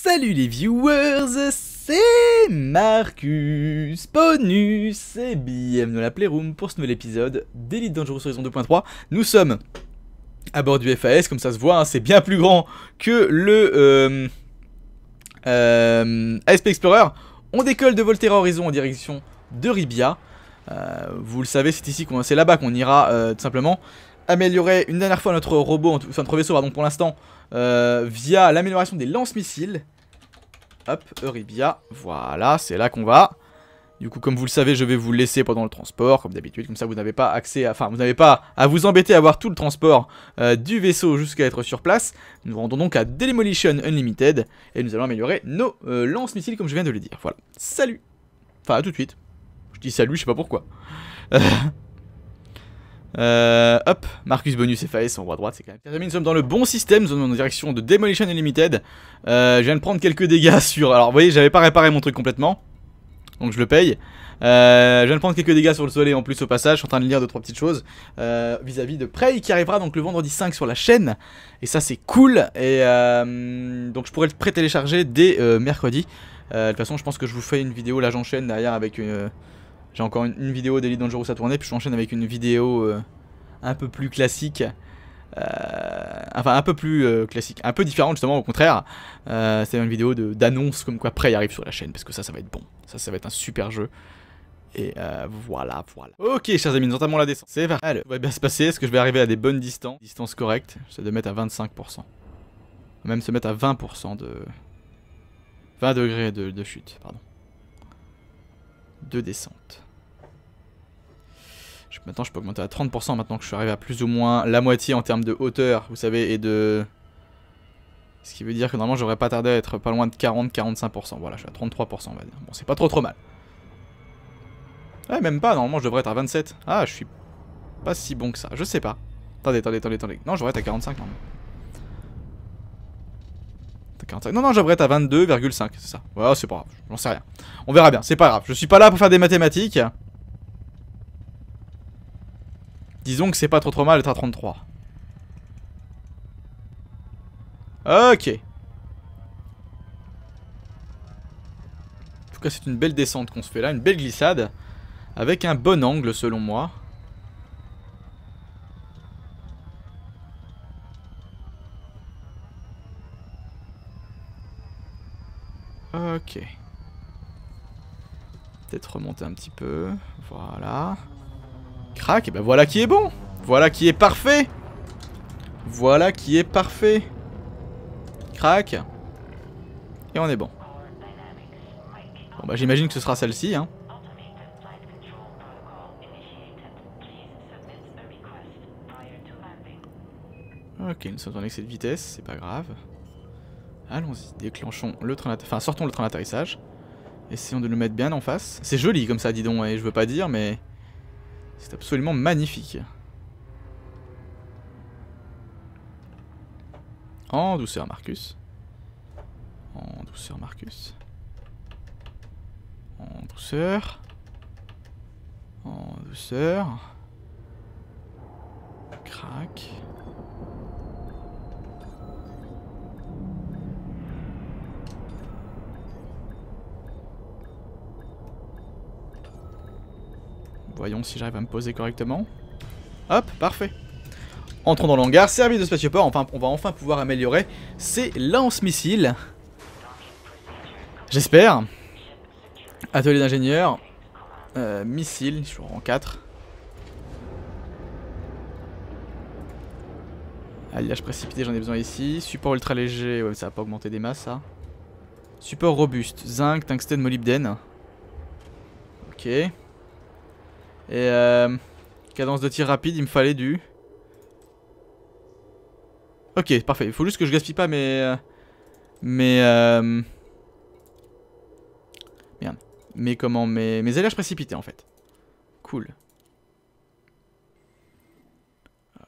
Salut les viewers, c'est Marcus Bonus et bienvenue dans la Playroom pour ce nouvel épisode d'Elite Dangerous Horizon 2.3. Nous sommes à bord du FAS, comme ça se voit, hein, c'est bien plus grand que le euh, euh, ASP Explorer. On décolle de Volterra Horizon en direction de Ribia. Euh, vous le savez, c'est ici, qu'on c'est là-bas qu'on ira tout simplement améliorer une dernière fois notre robot, enfin notre vaisseau Donc pour l'instant euh, via l'amélioration des lance-missiles. Hop, Euribia. Voilà, c'est là qu'on va. Du coup, comme vous le savez, je vais vous laisser pendant le transport, comme d'habitude. Comme ça, vous n'avez pas accès à... Enfin, vous n'avez pas à vous embêter à voir tout le transport euh, du vaisseau jusqu'à être sur place. Nous rendons donc à Demolition Unlimited. Et nous allons améliorer nos euh, lance-missiles, comme je viens de le dire. Voilà. Salut Enfin, tout de suite. Je dis salut, je sais pas pourquoi. Euh, hop, Marcus Bonus et en haut à droite, c'est quand même. nous sommes dans le bon système, nous sommes en direction de Demolition Unlimited. Euh, je viens de prendre quelques dégâts sur. Alors, vous voyez, j'avais pas réparé mon truc complètement, donc je le paye. Euh, je viens de prendre quelques dégâts sur le soleil en plus au passage, je suis en train de lire deux trois petites choses vis-à-vis de Prey qui arrivera donc le vendredi 5 sur la chaîne et ça c'est cool et donc je pourrais le pré-télécharger dès mercredi. de toute façon je pense que je vous fais une vidéo là j'enchaîne derrière avec une, j'ai encore une, vidéo d'Elite Dangerous à tourner, puis je m'enchaîne avec une vidéo euh, un peu plus classique. Euh, enfin, un peu plus euh, classique, un peu différente justement, au contraire. C'est une vidéo d'annonce comme quoi après, il arrive sur la chaîne, parce que ça, ça va être bon. Ça, ça va être un super jeu. Et voilà, voilà. Ok, chers amis, nous entamons la descente. C'est vrai. Allez, va bien se passer. Est-ce que je vais arriver à des bonnes distances Distance correcte. c'est de mettre à 25%. Même se mettre à 20% de... 20 degrés de chute, pardon. De descente. Maintenant, je peux augmenter à 30% maintenant que je suis arrivé à plus ou moins la moitié en termes de hauteur, vous savez, et de... Ce qui veut dire que normalement, j'aurais pas tardé à être pas loin de 40-45%. Voilà, je suis à 33%, on va dire. Bon, c'est pas trop trop mal. Ouais, même pas, normalement, je devrais être à 27. Ah, je suis pas si bon que ça. Je sais pas. Attendez, attendez, attendez, attendez. Non, j'aurais être à 45, non. Non, non, j'aurais être à 22,5, c'est ça. Ouais, c'est pas grave, j'en sais rien. On verra bien, c'est pas grave. Je suis pas là pour faire des mathématiques. Disons que c'est pas trop trop mal le à 33. Ok. En tout cas, c'est une belle descente qu'on se fait là, une belle glissade. Avec un bon angle, selon moi. Ok. Peut-être remonter un petit peu. Voilà. Crac, et ben voilà qui est bon Voilà qui est parfait Voilà qui est parfait Crac Et on est bon. Bon bah j'imagine que ce sera celle-ci, hein. Ok, nous sommes en excès de vitesse, c'est pas grave. Allons-y, déclenchons le train Enfin, sortons le train d'atterrissage. Essayons de le mettre bien en face. C'est joli comme ça, dis donc, hein, et je veux pas dire, mais... C'est absolument magnifique. En douceur, Marcus. En douceur, Marcus. En douceur. En douceur. Crac. Voyons si j'arrive à me poser correctement. Hop, parfait. Entrons dans l'hangar. service de spatioport, enfin on va enfin pouvoir améliorer ces lance-missiles. J'espère. Atelier d'ingénieur. Euh, missile. missiles, je suis en 4. Alliage précipité, j'en ai besoin ici. Support ultra léger, ouais, ça va pas augmenter des masses ça. Support robuste, zinc, tungstène, molybdène. Ok. Et euh, cadence de tir rapide, il me fallait du... Ok, parfait. Il faut juste que je gaspille pas mes... Euh, mais Euh... Merde. Mes comment Mes, mes précipités en fait. Cool.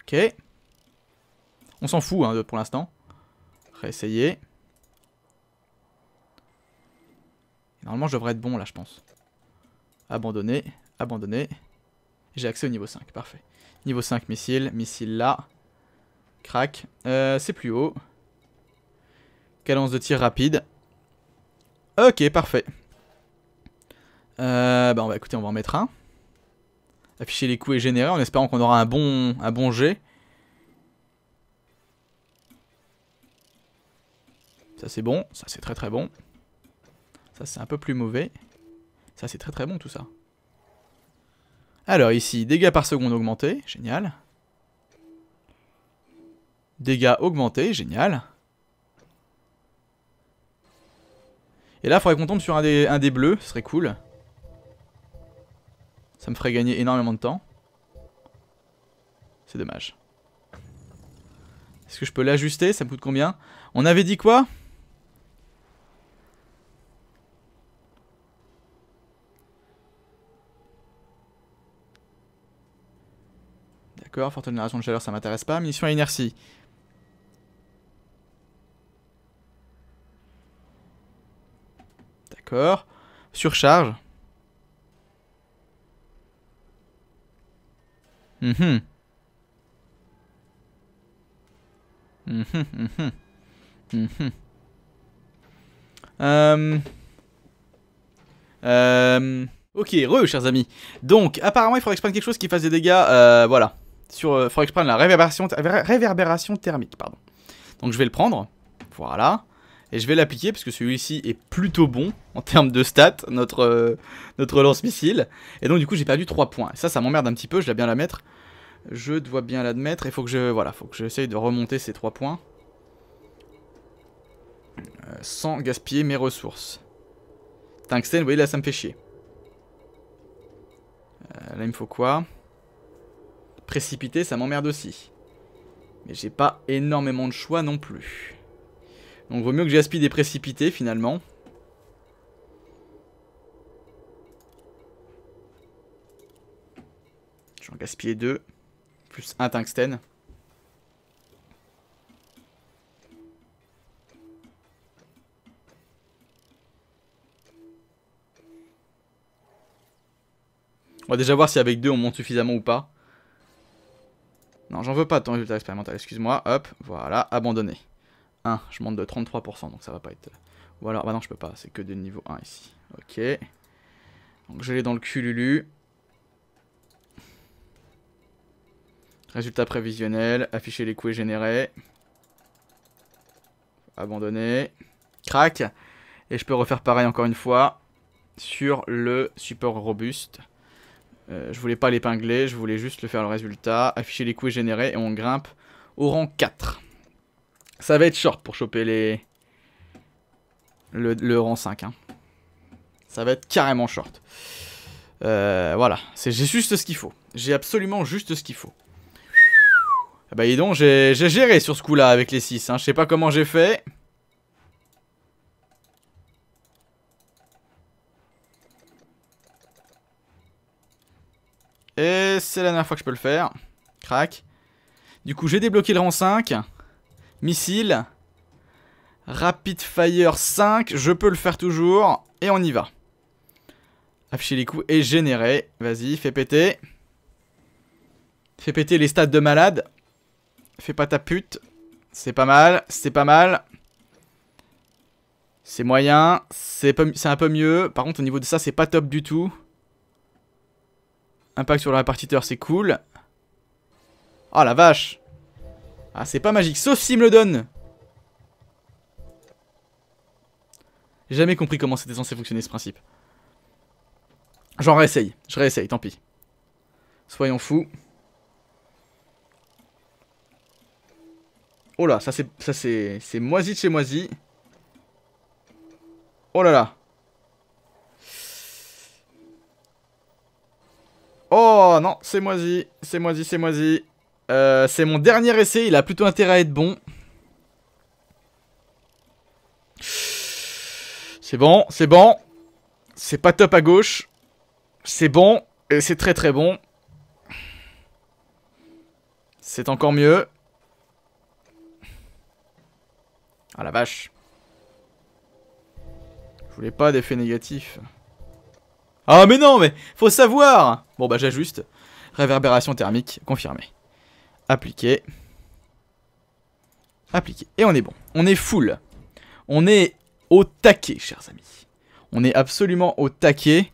Ok. On s'en fout hein, pour l'instant. Réessayer. Normalement je devrais être bon là je pense. Abandonner, abandonner. J'ai accès au niveau 5, parfait. Niveau 5, missile, missile là. Crac. Euh, c'est plus haut. Cadence de tir rapide. Ok, parfait. Euh, bah on va écouter, on va en mettre un. Afficher les coups et générer en espérant qu'on aura un bon, un bon jet. Ça c'est bon, ça c'est très très bon. Ça c'est un peu plus mauvais. Ça c'est très très bon tout ça. Alors ici, dégâts par seconde augmentés, génial. Dégâts augmentés, génial. Et là, il faudrait qu'on tombe sur un des, un des bleus, ce serait cool. Ça me ferait gagner énormément de temps. C'est dommage. Est-ce que je peux l'ajuster Ça me coûte combien On avait dit quoi Fortune Forte génération de chaleur, ça m'intéresse pas. Munitions à inertie. D'accord. Surcharge. Mmh. euh... Euh... Ok, re, chers amis. Donc, apparemment, il faudrait que je prenne quelque chose qui fasse des dégâts. Euh, voilà sur... Euh, faudrait que je prenne la réverbération, thermique, pardon. Donc je vais le prendre, voilà. Et je vais l'appliquer parce que celui-ci est plutôt bon en termes de stats, notre, euh, notre lance-missile. Et donc du coup j'ai perdu 3 points. ça, ça m'emmerde un petit peu, je dois bien l'admettre. Je dois bien l'admettre. Il faut que je. Voilà, faut que j'essaye de remonter ces 3 points. Euh, sans gaspiller mes ressources. Tungsten, vous voyez là ça me fait chier. là il me faut quoi Précipité, ça m'emmerde aussi. Mais j'ai pas énormément de choix non plus. Donc vaut mieux que j'aspire des précipités finalement. Je vais en gaspiller 2. Plus un tungstène. On va déjà voir si avec deux on monte suffisamment ou pas. Non, j'en veux pas de ton résultat expérimental, excuse-moi. Hop, voilà, abandonné. 1, je monte de 33%, donc ça va pas être... Euh, ou alors, ah bah non, je peux pas, c'est que de niveau 1 ici. Ok. Donc je l'ai dans le cululu. Résultat prévisionnel, afficher les coûts et générés. Abandonné. Crac. Et je peux refaire pareil encore une fois sur le support robuste. Euh, je voulais pas l'épingler, je voulais juste le faire le résultat, afficher les coups et et on grimpe au rang 4. Ça va être short pour choper les... le, rang 5. Hein. Ça va être carrément short. Euh, voilà, j'ai juste ce qu'il faut. J'ai absolument juste ce qu'il faut. Ah bah dis donc, j'ai géré sur ce coup-là avec les 6. Hein. Je sais pas comment j'ai fait. Et c'est la dernière fois que je peux le faire. Crac. Du coup, j'ai débloqué le rang 5. Missile. Rapid Fire 5. Je peux le faire toujours. Et on y va. Afficher les coups et générer. Vas-y, fais péter. Fais péter les stats de malade. Fais pas ta pute. C'est pas mal, c'est pas mal. C'est moyen, c'est un peu mieux. Par contre, au niveau de ça, c'est pas top du tout. Impact sur le répartiteur, c'est cool. oh, la vache Ah c'est pas magique, sauf si me le donne J'ai jamais compris comment c'était censé fonctionner ce principe. J'en réessaye, je réessaye, tant pis. Soyons fous. Oh là, ça c'est moisi de chez moisi. Oh là là. Oh non, c'est moisi, c'est moisi, c'est moisi. Euh, c'est mon dernier essai, il a plutôt intérêt à être bon. C'est bon, c'est bon. C'est pas top à gauche. C'est bon, et c'est très très bon. C'est encore mieux. Ah la vache. Je voulais pas d'effet négatif. Ah mais non, mais faut savoir Bon bah j'ajuste. Réverbération thermique confirmée. Appliqué. Appliqué. Et on est bon. On est full. On est au taquet, chers amis. On est absolument au taquet.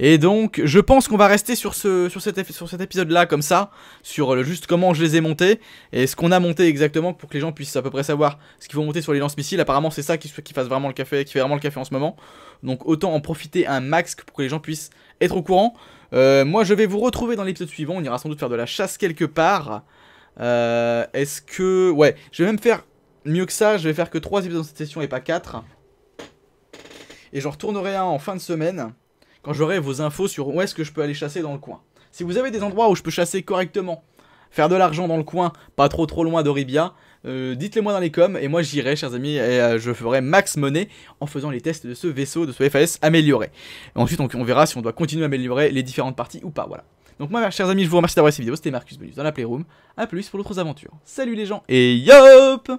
Et donc, je pense qu'on va rester sur, ce, sur cet, épisode-là, comme ça, sur euh, juste comment je les ai montés, et ce qu'on a monté exactement, pour que les gens puissent à peu près savoir ce qu'il faut monter sur les lance-missiles. Apparemment, c'est ça qui, qui, fasse vraiment le café, qui fait vraiment le café en ce moment. Donc, autant en profiter un max pour que les gens puissent être au courant. Euh, moi, je vais vous retrouver dans l'épisode suivant. On ira sans doute faire de la chasse quelque part. Euh, est-ce que... Ouais, je vais même faire mieux que ça. Je vais faire que 3 épisodes dans cette session et pas 4. Et j'en retournerai un en fin de semaine quand j'aurai vos infos sur où est-ce que je peux aller chasser dans le coin. Si vous avez des endroits où je peux chasser correctement, faire de l'argent dans le coin, pas trop trop loin d'Oribia, euh, dites-les moi dans les coms et moi j'irai, chers amis, et euh, je ferai max monnaie en faisant les tests de ce vaisseau, de ce FAS amélioré. ensuite, on, on, verra si on doit continuer à améliorer les différentes parties ou pas, voilà. Donc moi, chers amis, je vous remercie d'avoir cette vidéo, c'était Marcus Bonus dans la Playroom. A plus pour d'autres aventures. Salut les gens et yop